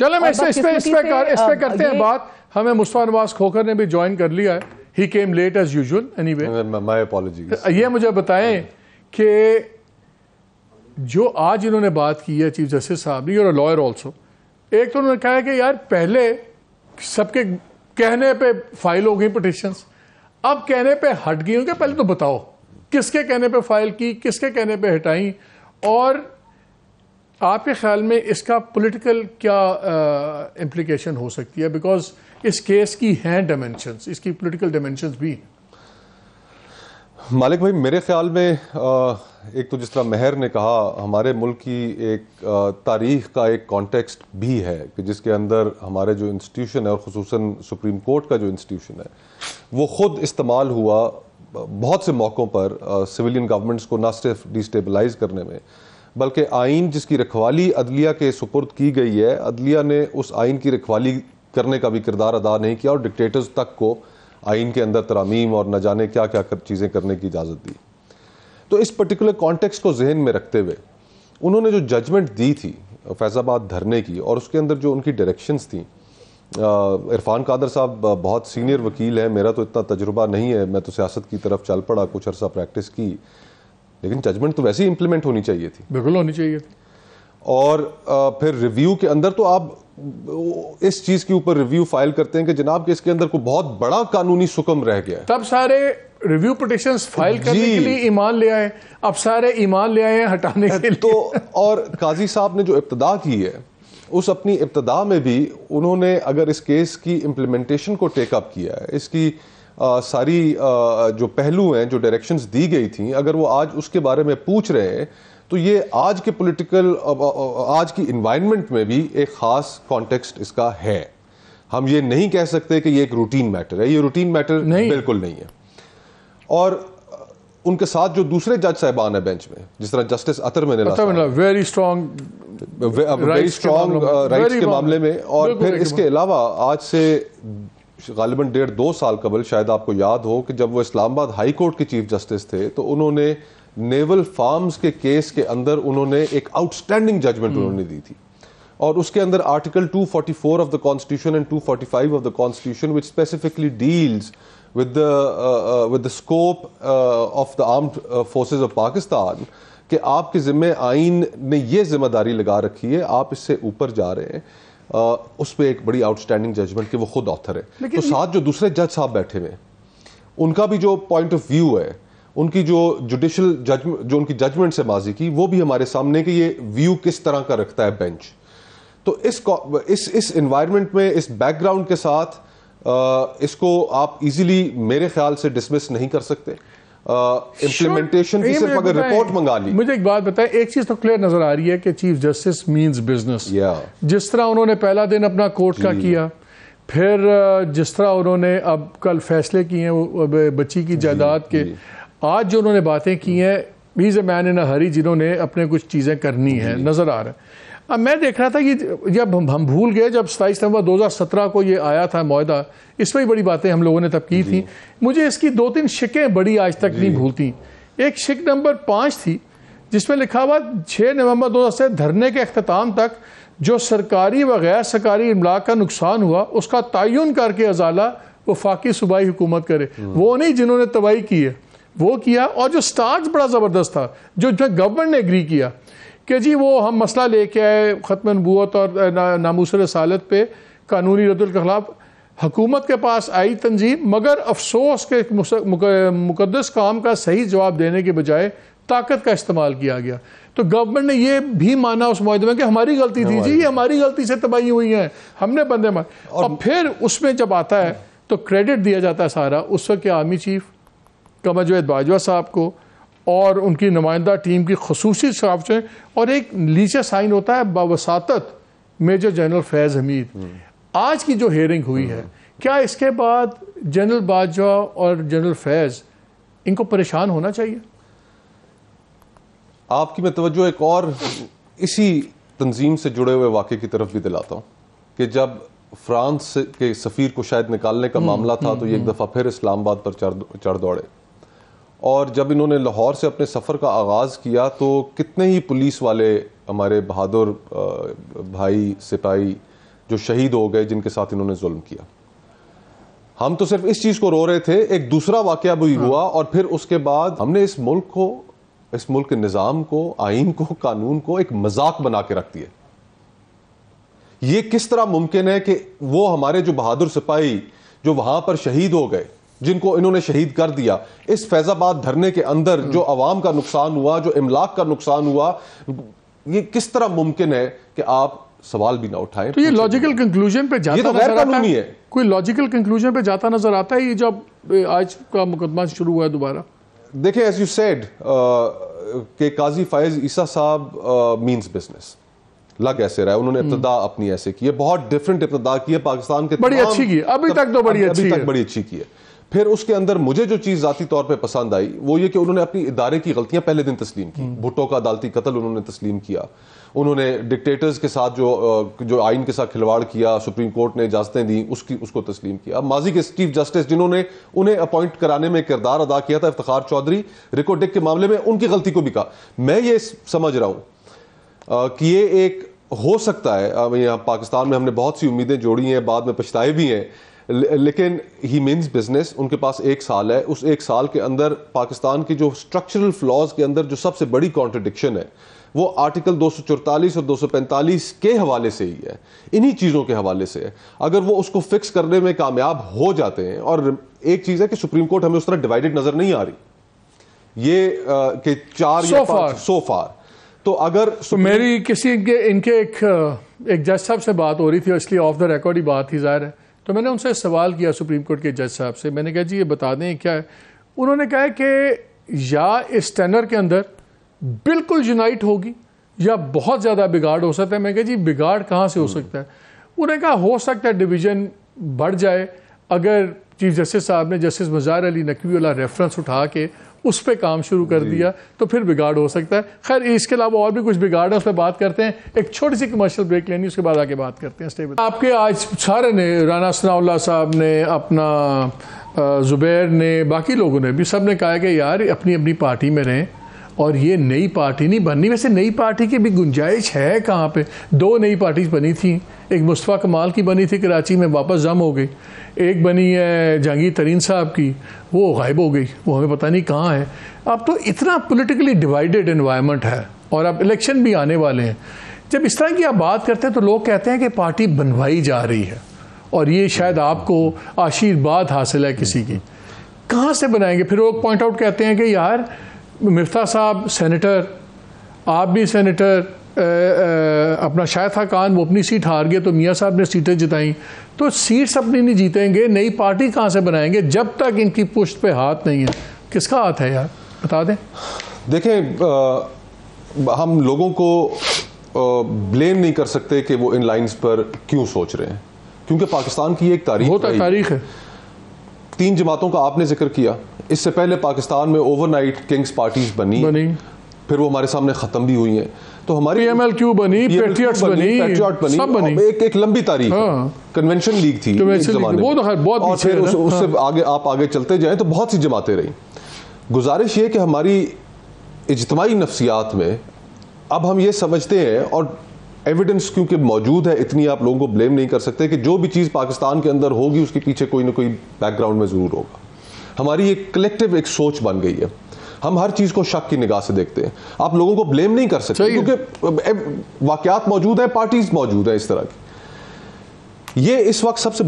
चले मैं इस पे इस पे कर, इस पे करते हैं बात हमें मुस्तफ़ा नवाज खोकर ने भी ज्वाइन कर लिया है he came late as usual anyway my apologies ये मुझे बताएं कि जो आज इन्होंने बात की है चीफ जस्टिस साहब ने और लॉयर ऑल्सो एक तो उन्होंने कहा है कि यार पहले सबके कहने पे फाइल हो गई पटिशंस अब कहने पे हट गई होंगे पहले तो बताओ किसके कहने पे फाइल की किसके कहने पे हटाई और आपके ख्याल में इसका पॉलिटिकल क्या इम्प्लिकेशन हो सकती है बिकॉज इस केस की हैं डायमेंशंस इसकी पॉलिटिकल डायमेंशंस भी हैं मालिक भाई मेरे ख्याल में एक तो जिस तरह मेहर ने कहा हमारे मुल्क की एक तारीख का एक कॉन्टेक्स्ट भी है कि जिसके अंदर हमारे जो इंस्टीट्यूशन है और खसूस सुप्रीम कोर्ट का जो इंस्टीट्यूशन है वो ख़ुद इस्तेमाल हुआ बहुत से मौक़ों पर सिविलियन गवर्नमेंट्स को ना सिर्फ डिस्टेबलाइज करने में बल्कि आइन जिसकी रखवाली अदलिया के सुपुर्द की गई है अदलिया ने उस आइन की रखवाली करने का भी किरदार अदा नहीं किया और डिक्टेटर्स तक को आइन के अंदर तरामीम और न जाने क्या क्या कर चीज़ें करने की इजाज़त दी तो इस पर्टिकुलर कॉन्टेक्स को जहन में रखते हुए उन्होंने जो जजमेंट दी थी फैज़ाबाद धरने की और उसके अंदर जो उनकी डायरेक्शंस थी इरफान कादर साहब बहुत सीनियर वकील हैं मेरा तो इतना तजुर्बा नहीं है मैं तो सियासत की तरफ चल पड़ा कुछ अरसा प्रैक्टिस की लेकिन जजमेंट तो वैसे ही इंप्लीमेंट होनी चाहिए थी बिल्कुल होनी चाहिए थी और फिर रिव्यू के अंदर तो आप इस चीज के ऊपर रिव्यू फाइल करते हैं कि जनाब के इसके अंदर को बहुत बड़ा कानूनी सुकम रह गया तब सारे रिव्यू पटिशन फाइल करने के लिए ईमान ले आए अब सारे ईमान ले आए हैं हटाने के लिए तो और काजी साहब ने जो इब्तदा की है उस अपनी इब्तदा में भी उन्होंने अगर इस केस की इम्प्लीमेंटेशन को टेकअप किया है इसकी सारी जो पहलू हैं जो डायरेक्शंस दी गई थी अगर वो आज उसके बारे में पूछ रहे हैं तो ये आज के पॉलिटिकल आज की इन्वायरमेंट में भी एक ख़ास कॉन्टेक्स्ट इसका है हम ये नहीं कह सकते कि ये एक रूटीन मैटर है ये रूटीन मैटर नहीं। बिल्कुल नहीं है और उनके साथ जो दूसरे जज साहबान है बेंच में जिस तरह जस्टिस अतर मैंने very strong very strong rights के मामले में और फिर इसके अलावा आज से गालिबा डेढ़ दो साल कबल शायद आपको याद हो कि जब वो इस्लामाबाद हाई कोर्ट के चीफ जस्टिस थे तो उन्होंने नेवल फार्म्स के केस के अंदर उन्होंने एक आउटस्टैंडिंग जजमेंट हम्म। उन्होंने दी थी और उसके अंदर article 244 of the constitution and 245 of the constitution which specifically deals with with the scope of the armed uh, of uh, Pakistan uh, armed uh, कि आपके ज़िम्मे आइन ने ये जिम्मेदारी लगा रखी है आप इससे ऊपर जा रहे हैं आ, उस पर एक बड़ी आउटस्टैंडिंग जजमेंट कि वो खुद ऑथर है तो साथ जो दूसरे जज साहब बैठे हुए उनका भी जो पॉइंट ऑफ व्यू है उनकी जो जुडिशल जज जो उनकी जजमेंट से माजी की वो भी हमारे सामने कि ये व्यू किस तरह का रखता है बेंच तो इस इस इस इन्वायरमेंट में इस बैकग्राउंड के साथ आ, इसको आप इजीली मेरे ख्याल से डिसमिस नहीं कर सकते इम्प्लीमेंटेशन की सिर्फ अगर रिपोर्ट मंगा ली मुझे एक बात बताएं एक चीज तो क्लियर नजर आ रही है कि चीफ जस्टिस मींस बिजनेस जिस तरह उन्होंने पहला दिन अपना कोर्ट का किया फिर जिस तरह उन्होंने अब कल फैसले किए हैं बच्ची की जायदाद के आज जो उन्होंने बातें की हैं मीज ए मैन इन अ हरी जिन्होंने अपने कुछ चीज़ें करनी है नज़र आ रहा है अब मैं देख रहा था कि जब हम, भूल गए जब सताईस सितंबर सत्रह को ये आया था मौदा इस पर बड़ी बातें हम लोगों ने तब की थी मुझे इसकी दो तीन शिकें बड़ी आज तक नहीं भूलती एक शिक नंबर पाँच थी जिसमें लिखा हुआ छः नवंबर दो धरने के अख्ताम तक जो सरकारी व गैर सरकारी इमलाक का नुकसान हुआ उसका तयन करके अजाला वफाकी सूबाई हुकूमत करे हम्म। वो नहीं जिन्होंने तबाही की है वो किया और जो स्टार्ट बड़ा ज़बरदस्त था जो जो गवर्नमेंट ने एग्री किया कि जी वो हम मसला लेके आए ख़त्म नबूत और नामूस रसालत पे कानूनी रद्दुल के ख़िलाफ़ हुकूमत के पास आई तंजीम मगर अफसोस के मुकदस काम का सही जवाब देने के बजाय ताकत का इस्तेमाल किया गया तो गवर्नमेंट ने यह भी माना उस मुहिदे में कि हमारी गलती थी जी हमारी गलती से तबाही हुई है हमने बंदे मारे और फिर उसमें जब आता है तो क्रेडिट दिया जाता है सारा उस वक्त के आर्मी चीफ कमर जवेद बाजवा साहब को और उनकी नुमाइंदा टीम की खसूसी सकाफतें और एक नीचे साइन होता है बवसात मेजर जनरल फैज़ हमीद आज की जो हेयरिंग हुई है क्या इसके बाद जनरल बाजवा और जनरल फैज़ इनको परेशान होना चाहिए आपकी मैं तवज्जो एक और इसी तंजीम से जुड़े हुए वाक़े की तरफ भी दिलाता हूँ कि जब फ्रांस के सफ़ीर को शायद निकालने का हम्म, मामला था हम्म, तो ये एक हम्म। दफ़ा फिर इस्लामाबाद पर चढ़ दौड़े और जब इन्होंने लाहौर से अपने सफ़र का आगाज़ किया तो कितने ही पुलिस वाले हमारे बहादुर भाई सिपाही जो शहीद हो गए जिनके साथ इन्होंने जुल्म किया हम तो सिर्फ इस चीज़ को रो रहे थे एक दूसरा वाक़ भी हाँ। हुआ और फिर उसके बाद हमने इस मुल्क को इस मुल्क के निज़ाम को आइन को कानून को एक मजाक बना के रख दिया ये किस तरह मुमकिन है कि वो हमारे जो बहादुर सिपाही जो वहां पर शहीद हो गए जिनको इन्होंने शहीद कर दिया इस फैजाबाद धरने के अंदर हम्म। जो आवाम का नुकसान हुआ जो इमलाक का नुकसान हुआ ये किस तरह मुमकिन है कि आप सवाल भी ना उठाएं तो ये लॉजिकल कंक्लूजन पे जाता ये तो गैर कानूनी है कोई लॉजिकल कंक्लूजन पे जाता नजर आता है ये जब आज का मुकदमा शुरू हुआ है दोबारा देखिए एज यू सेड के काजी फायज ईसा साहब मीन बिजनेस लग ऐसे रहा है उन्होंने हम्म। इब्तदा अपनी ऐसे की है बहुत डिफरेंट इब्तदा की है पाकिस्तान के बड़ी अच्छी की अभी तक तो बड़ी अच्छी बड़ी अच्छी की है फिर उसके अंदर मुझे जो चीज़ ज़ाती तौर पर पसंद आई वो ये कि उन्होंने अपनी इदारे की गलतियाँ पहले दिन तस्लीम की हम्म। भुट्टो का अदालती कत्ल उन्होंने तस्लीम किया उन्होंने डिक्टेटर्स के साथ जो जो आइन के साथ खिलवाड़ किया सुप्रीम कोर्ट ने इजाज़तें दी उसकी उसको तस्लीम किया माजी के चीफ जस्टिस जिन्होंने उन्हें अपॉइंट कराने में किरदार अदा किया था इफ्तार चौधरी रिकोडिक के मामले में उनकी गलती को भी कहा मैं ये समझ रहा हूँ कि ये एक हो सकता है यहाँ पाकिस्तान में हमने बहुत सी उम्मीदें जोड़ी हैं बाद में पछताए भी हैं लेकिन ही मीन्स बिजनेस उनके पास एक साल है उस एक साल के अंदर पाकिस्तान की जो स्ट्रक्चरल फ्लॉज के अंदर जो सबसे बड़ी कॉन्ट्रडिक्शन है वो आर्टिकल 244 और 245 के हवाले से ही है इन्हीं चीज़ों के हवाले से है अगर वो उसको फिक्स करने में कामयाब हो जाते हैं और एक चीज़ है कि सुप्रीम कोर्ट हमें उस तरह डिवाइडेड नज़र नहीं आ रही ये आ, के चार सो फार सो फार तो अगर तो मेरी किसी इनके, इनके एक एक जज साहब से बात हो रही थी इसलिए ऑफ द रिकॉर्ड ही बात थी जाहिर है तो मैंने उनसे सवाल किया सुप्रीम कोर्ट के जज साहब से मैंने कहा जी ये बता दें क्या है उन्होंने कहा कि या इस टेनर के अंदर बिल्कुल यूनाइट होगी या बहुत ज़्यादा बिगाड़ हो सकता है मैं कहा जी बिगाड़ कहाँ से हो सकता है उन्हें कहा हो सकता है डिवीज़न बढ़ जाए अगर चीफ जस्टिस साहब ने जस्टिस मज़ार अली नकवी वाला रेफरेंस उठा के उस पर काम शुरू कर दिया तो फिर बिगाड़ हो सकता है खैर इसके अलावा और भी कुछ बिगाड़ है उस पर बात करते हैं एक छोटी सी कमर्शियल ब्रेक लेनी उसके बाद आके बात करते हैं स्टेबल आपके आज सारे ने राना सनाउल्ला साहब ने अपना ज़ुबैर ने बाकी लोगों ने भी सब ने कहा कि यार अपनी अपनी पार्टी में रहें और ये नई पार्टी नहीं बननी वैसे नई पार्टी की भी गुंजाइश है कहाँ पे दो नई पार्टीज बनी थी एक मुस्तफ़ा कमाल की बनी थी कराची में वापस जम हो गई एक बनी है जहांगीर तरीन साहब की वो गायब हो गई वो हमें पता नहीं कहाँ है अब तो इतना पोलिटिकली डिवाइडेड इन्वायरमेंट है और अब इलेक्शन भी आने वाले हैं जब इस तरह की आप बात करते हैं तो लोग कहते हैं कि पार्टी बनवाई जा रही है और ये शायद आपको आशीर्वाद हासिल है किसी की कहाँ से बनाएंगे फिर वो पॉइंट आउट कहते हैं कि यार मिफ्ता साहब सेनेटर आप भी सेनेटर अपना शायद था कान वो अपनी सीट हार गए तो मियाँ साहब ने सीटें जिताई तो सीट्स अपनी नहीं जीतेंगे नई पार्टी कहाँ से बनाएंगे जब तक इनकी पुष्ट पे हाथ नहीं है किसका हाथ है यार बता दें देखें हम लोगों को ब्लेम नहीं कर सकते कि वो इन लाइंस पर क्यों सोच रहे हैं क्योंकि पाकिस्तान की एक तारीख तो होता तारीख है तीन जमातों का आपने जिक्र किया इससे पहले पाकिस्तान में ओवरनाइट किंग्स पार्टीज बनी बनी फिर वो हमारे सामने खत्म भी हुई है तो हमारी पीएमएलक्यू बनी पेट्रियट्स बनी पेट्रियट बनी सब बनी एक एक लंबी तारीख कन्वेंशन हाँ। लीग थी तो बहुत और फिर उससे हाँ। आगे आप आगे चलते जाए तो बहुत सी जमातें रही गुजारिश ये कि हमारी इजतमाही नफ्सियात में अब हम ये समझते हैं और एविडेंस क्योंकि मौजूद है इतनी आप लोगों को ब्लेम नहीं कर सकते कि जो भी चीज़ पाकिस्तान के अंदर होगी उसके पीछे कोई ना कोई बैकग्राउंड में ज़रूर होगा हमारी एक कलेक्टिव एक सोच बन गई है हम हर चीज़ को शक की निगाह से देखते हैं आप लोगों को ब्लेम नहीं कर सकते क्योंकि वाकयात मौजूद है पार्टीज मौजूद है इस तरह की ये इस वक्त सबसे